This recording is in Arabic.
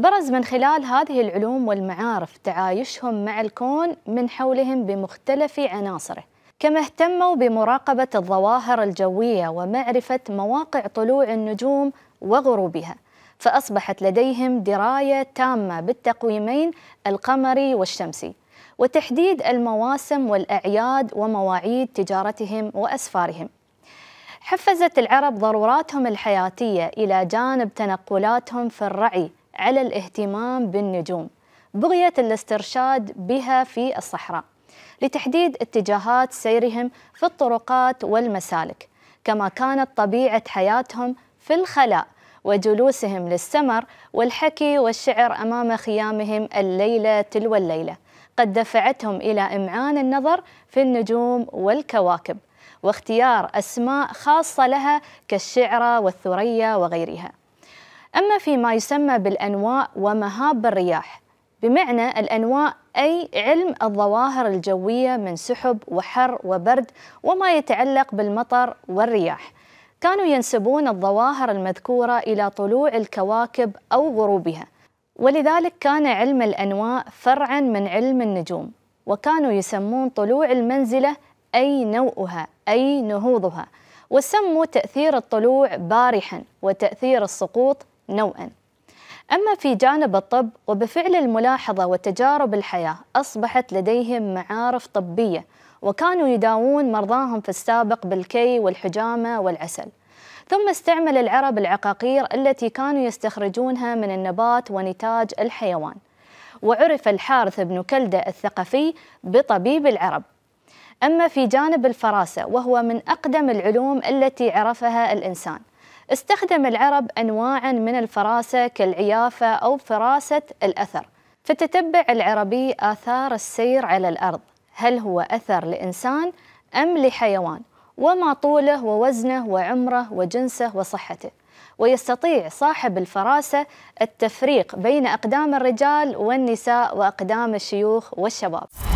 برز من خلال هذه العلوم والمعارف تعايشهم مع الكون من حولهم بمختلف عناصره كما اهتموا بمراقبة الظواهر الجوية ومعرفة مواقع طلوع النجوم وغروبها فأصبحت لديهم دراية تامة بالتقويمين القمري والشمسي وتحديد المواسم والأعياد ومواعيد تجارتهم وأسفارهم حفزت العرب ضروراتهم الحياتية إلى جانب تنقلاتهم في الرعي على الاهتمام بالنجوم بغية الاسترشاد بها في الصحراء لتحديد اتجاهات سيرهم في الطرقات والمسالك كما كانت طبيعة حياتهم في الخلاء وجلوسهم للسمر والحكي والشعر أمام خيامهم الليلة تلو الليلة قد دفعتهم إلى إمعان النظر في النجوم والكواكب واختيار أسماء خاصة لها كالشعرة والثريا وغيرها أما فيما يسمى بالأنواء ومهاب الرياح بمعنى الأنواء أي علم الظواهر الجوية من سحب وحر وبرد وما يتعلق بالمطر والرياح كانوا ينسبون الظواهر المذكورة إلى طلوع الكواكب أو غروبها ولذلك كان علم الأنواء فرعا من علم النجوم وكانوا يسمون طلوع المنزلة أي نوؤها أي نهوضها وسموا تأثير الطلوع بارحا وتأثير السقوط نوعا أما في جانب الطب وبفعل الملاحظة وتجارب الحياة أصبحت لديهم معارف طبية وكانوا يداوون مرضاهم في السابق بالكي والحجامة والعسل ثم استعمل العرب العقاقير التي كانوا يستخرجونها من النبات ونتاج الحيوان وعرف الحارث بن كلدة الثقفي بطبيب العرب أما في جانب الفراسة وهو من أقدم العلوم التي عرفها الإنسان استخدم العرب أنواعا من الفراسة كالعيافة أو فراسة الأثر فتتبع العربي آثار السير على الأرض هل هو أثر لإنسان أم لحيوان وما طوله ووزنه وعمره وجنسه وصحته ويستطيع صاحب الفراسة التفريق بين أقدام الرجال والنساء وأقدام الشيوخ والشباب